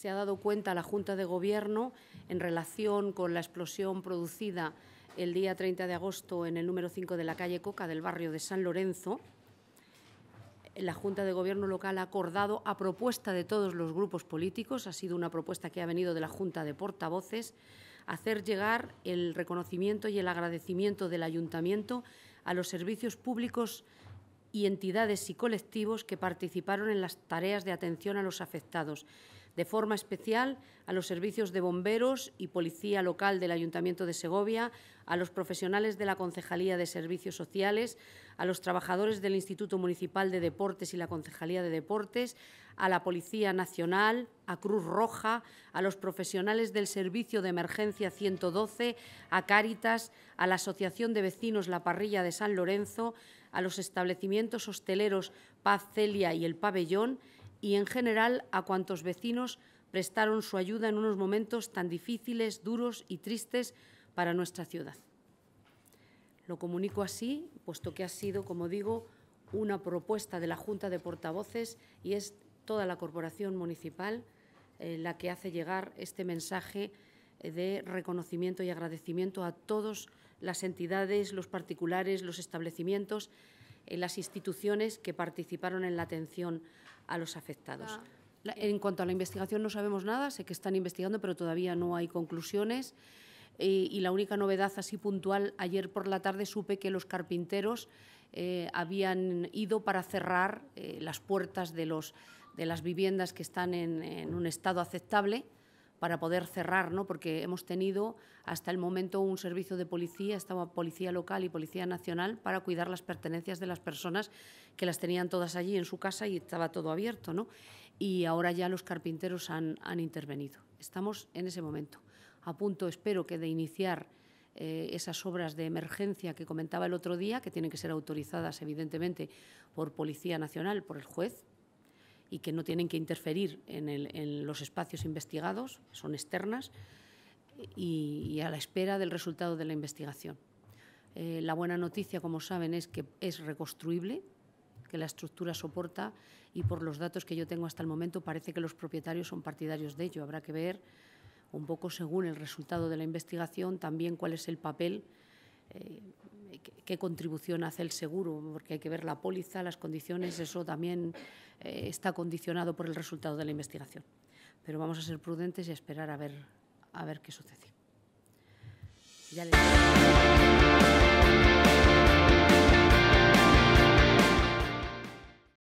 se ha dado cuenta la Junta de Gobierno en relación con la explosión producida el día 30 de agosto en el número 5 de la calle Coca del barrio de San Lorenzo. La Junta de Gobierno local ha acordado, a propuesta de todos los grupos políticos, ha sido una propuesta que ha venido de la Junta de Portavoces, hacer llegar el reconocimiento y el agradecimiento del Ayuntamiento a los servicios públicos y entidades y colectivos que participaron en las tareas de atención a los afectados, de forma especial a los servicios de bomberos y policía local del Ayuntamiento de Segovia, a los profesionales de la Concejalía de Servicios Sociales, a los trabajadores del Instituto Municipal de Deportes y la Concejalía de Deportes, a la Policía Nacional, a Cruz Roja, a los profesionales del Servicio de Emergencia 112, a Cáritas, a la Asociación de Vecinos La Parrilla de San Lorenzo, a los establecimientos hosteleros Paz Celia y El Pabellón y en general a cuantos vecinos prestaron su ayuda en unos momentos tan difíciles, duros y tristes para nuestra ciudad. Lo comunico así, puesto que ha sido, como digo, una propuesta de la Junta de Portavoces y es toda la Corporación Municipal eh, la que hace llegar este mensaje eh, de reconocimiento y agradecimiento a todas las entidades, los particulares, los establecimientos en las instituciones que participaron en la atención a los afectados. Ah. en cuanto a la investigación no sabemos nada, sé que están investigando, pero todavía no hay conclusiones. y la única novedad así puntual, ayer por la tarde supe que los carpinteros eh, habían ido para cerrar eh, las puertas de, los, de las viviendas que están en un estado aceptable para poder cerrar, ¿no? porque hemos tenido hasta el momento un servicio de policía, estaba policía local y policía nacional, para cuidar las pertenencias de las personas que las tenían todas allí en su casa y estaba todo abierto. ¿no? Y ahora ya los carpinteros han, intervenido. Estamos en ese momento. A punto, espero que de iniciar eh, esas obras de emergencia que comentaba el otro día, que tienen que ser autorizadas, evidentemente, por Policía Nacional, por el juez, y que no tienen que interferir en, los espacios investigados, son externas, y, a la espera del resultado de la investigación. Eh, la buena noticia, como saben, es que es reconstruible, que la estructura soporta y por los datos que yo tengo hasta el momento parece que los propietarios son partidarios de ello. Habrá que ver un poco según el resultado de la investigación también cuál es el papel eh, qué, contribución hace el seguro, porque hay que ver la póliza, las condiciones, eso también eh, está condicionado por el resultado de la investigación. Pero vamos a ser prudentes y esperar a ver, a ver qué sucede.